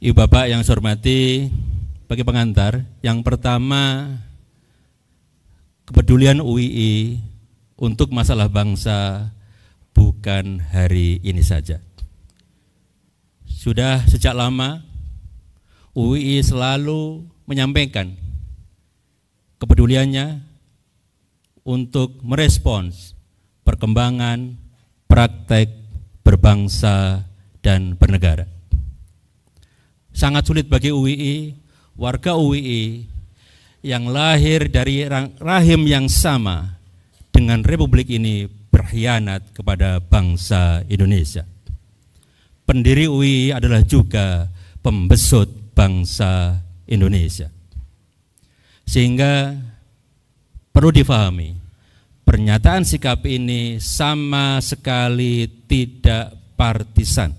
Ibu Bapak yang saya hormati, bagi pengantar, yang pertama kepedulian UII untuk masalah bangsa bukan hari ini saja. Sudah sejak lama UII selalu menyampaikan kepeduliannya untuk merespons perkembangan praktek berbangsa dan bernegara sangat sulit bagi UII, warga UII yang lahir dari rahim yang sama dengan republik ini berkhianat kepada bangsa Indonesia. Pendiri UII adalah juga pembesut bangsa Indonesia. Sehingga perlu difahami, pernyataan sikap ini sama sekali tidak partisan.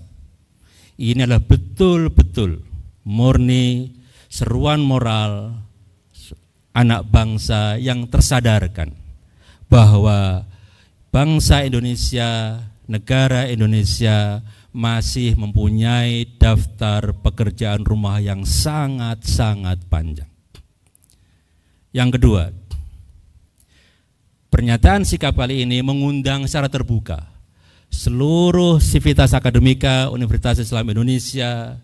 Ini adalah betul-betul murni, seruan moral anak bangsa yang tersadarkan bahwa bangsa Indonesia, negara Indonesia masih mempunyai daftar pekerjaan rumah yang sangat-sangat panjang. Yang kedua, pernyataan sikap kali ini mengundang secara terbuka seluruh sivitas akademika Universitas Islam Indonesia,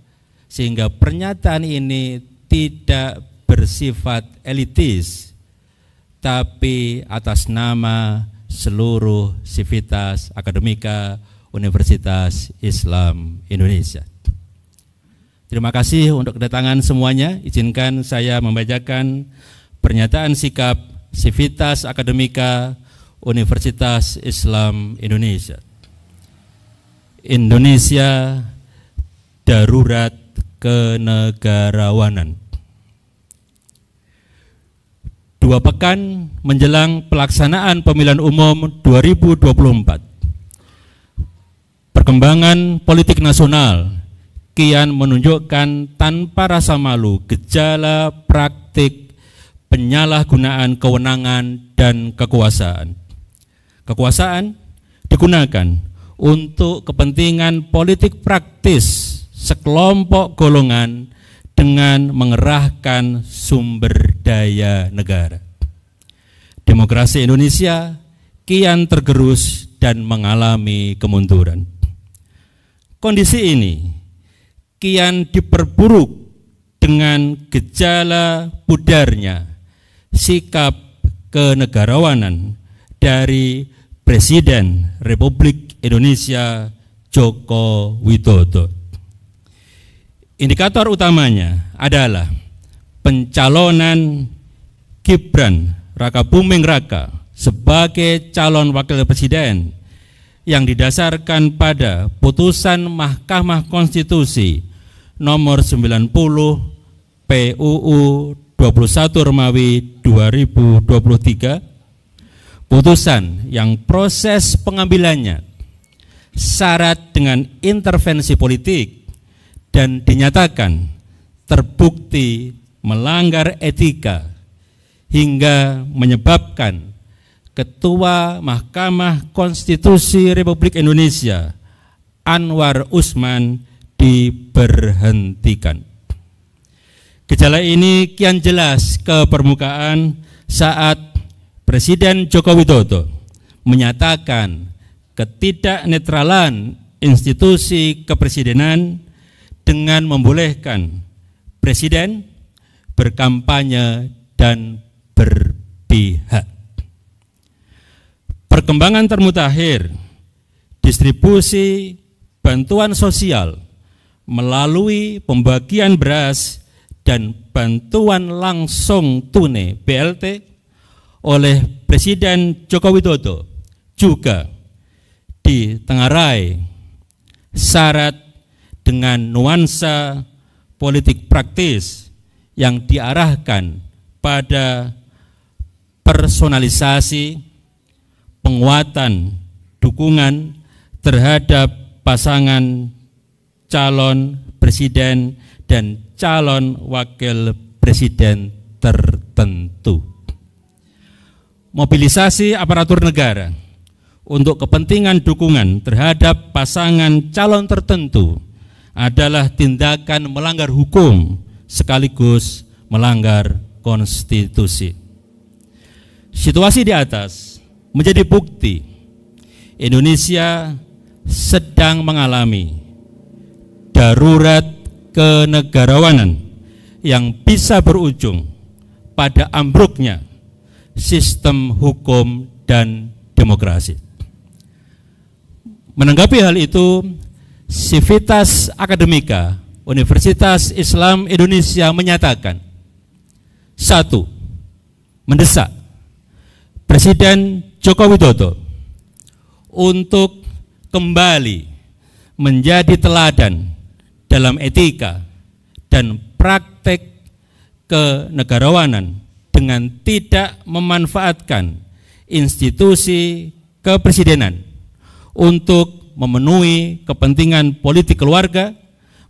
sehingga pernyataan ini tidak bersifat elitis tapi atas nama seluruh sivitas akademika Universitas Islam Indonesia. Terima kasih untuk kedatangan semuanya. Izinkan saya membacakan pernyataan sikap Sivitas Akademika Universitas Islam Indonesia. Indonesia darurat kenegarawanan. Dua pekan menjelang pelaksanaan pemilihan umum 2024. Perkembangan politik nasional kian menunjukkan tanpa rasa malu gejala praktik penyalahgunaan kewenangan dan kekuasaan. Kekuasaan digunakan untuk kepentingan politik praktis sekelompok golongan dengan mengerahkan sumber daya negara. Demokrasi Indonesia kian tergerus dan mengalami kemunduran. Kondisi ini kian diperburuk dengan gejala pudarnya sikap kenegarawanan dari Presiden Republik Indonesia Joko Widodo. Indikator utamanya adalah pencalonan Gibran Raka Buming Raka sebagai calon wakil presiden yang didasarkan pada putusan Mahkamah Konstitusi nomor 90 PUU 21 Romawi 2023 putusan yang proses pengambilannya syarat dengan intervensi politik dan dinyatakan terbukti melanggar etika hingga menyebabkan Ketua Mahkamah Konstitusi Republik Indonesia Anwar Usman diberhentikan. Gejala ini kian jelas ke permukaan saat Presiden Joko Widodo menyatakan ketidaknetralan institusi kepresidenan dengan membolehkan presiden berkampanye dan berpihak. Perkembangan termutakhir distribusi bantuan sosial melalui pembagian beras dan bantuan langsung tunai BLT oleh Presiden Joko Widodo juga ditengarai syarat dengan nuansa politik praktis yang diarahkan pada personalisasi, penguatan dukungan terhadap pasangan calon presiden dan calon wakil presiden tertentu. Mobilisasi aparatur negara untuk kepentingan dukungan terhadap pasangan calon tertentu adalah tindakan melanggar hukum sekaligus melanggar konstitusi. Situasi di atas menjadi bukti Indonesia sedang mengalami darurat kenegarawanan yang bisa berujung pada ambruknya sistem hukum dan demokrasi. Menanggapi hal itu, Sivitas Akademika Universitas Islam Indonesia menyatakan satu mendesak Presiden Joko Widodo untuk kembali menjadi teladan dalam etika dan praktek kenegarawanan dengan tidak memanfaatkan institusi kepresidenan untuk memenuhi kepentingan politik keluarga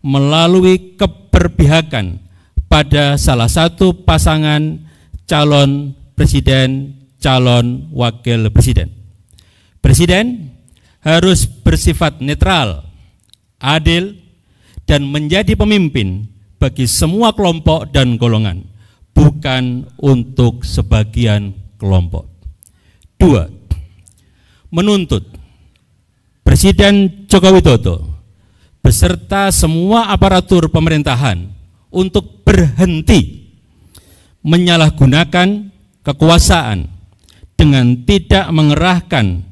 melalui keberpihakan pada salah satu pasangan calon presiden, calon wakil presiden. Presiden harus bersifat netral, adil, dan menjadi pemimpin bagi semua kelompok dan golongan, bukan untuk sebagian kelompok. Dua, menuntut Presiden Joko Widodo beserta semua aparatur pemerintahan untuk berhenti menyalahgunakan kekuasaan dengan tidak mengerahkan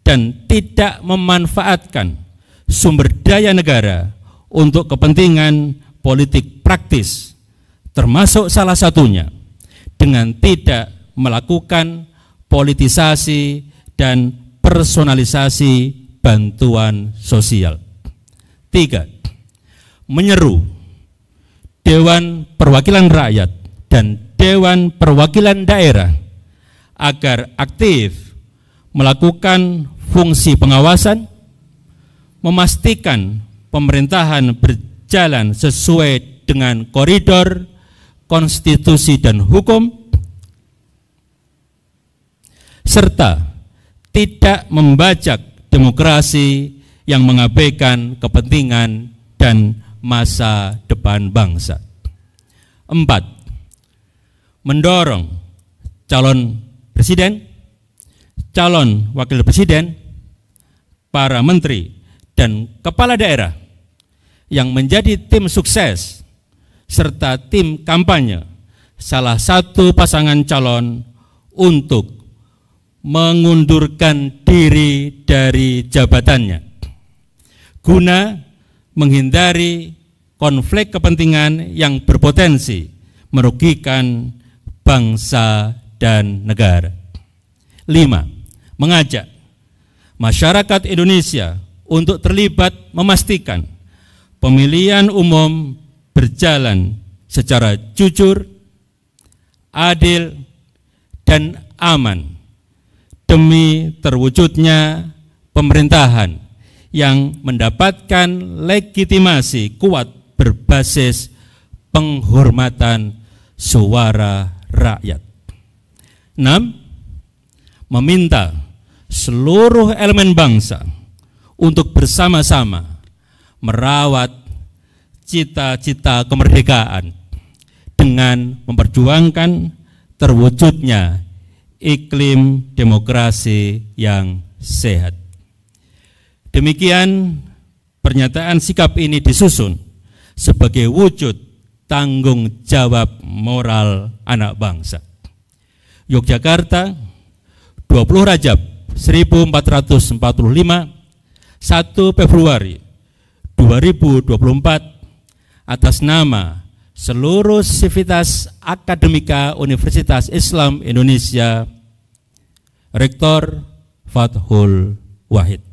dan tidak memanfaatkan sumber daya negara untuk kepentingan politik praktis, termasuk salah satunya dengan tidak melakukan politisasi dan personalisasi bantuan sosial. Tiga, menyeru Dewan Perwakilan Rakyat dan Dewan Perwakilan Daerah agar aktif melakukan fungsi pengawasan, memastikan pemerintahan berjalan sesuai dengan koridor konstitusi dan hukum, serta tidak membajak demokrasi yang mengabaikan kepentingan dan masa depan bangsa. Empat, mendorong calon presiden, calon wakil presiden, para menteri, dan kepala daerah yang menjadi tim sukses serta tim kampanye salah satu pasangan calon untuk mengundurkan diri dari jabatannya guna menghindari konflik kepentingan yang berpotensi merugikan bangsa dan negara. Lima, Mengajak masyarakat Indonesia untuk terlibat memastikan pemilihan umum berjalan secara jujur, adil, dan aman demi terwujudnya pemerintahan yang mendapatkan legitimasi kuat berbasis penghormatan suara rakyat. 6. Meminta seluruh elemen bangsa untuk bersama-sama merawat cita-cita kemerdekaan dengan memperjuangkan terwujudnya iklim demokrasi yang sehat. Demikian pernyataan sikap ini disusun sebagai wujud tanggung jawab moral anak bangsa. Yogyakarta 20 Rajab 1445 1 Februari 2024 atas nama seluruh sivitas akademika Universitas Islam Indonesia, Rektor Fathul Wahid.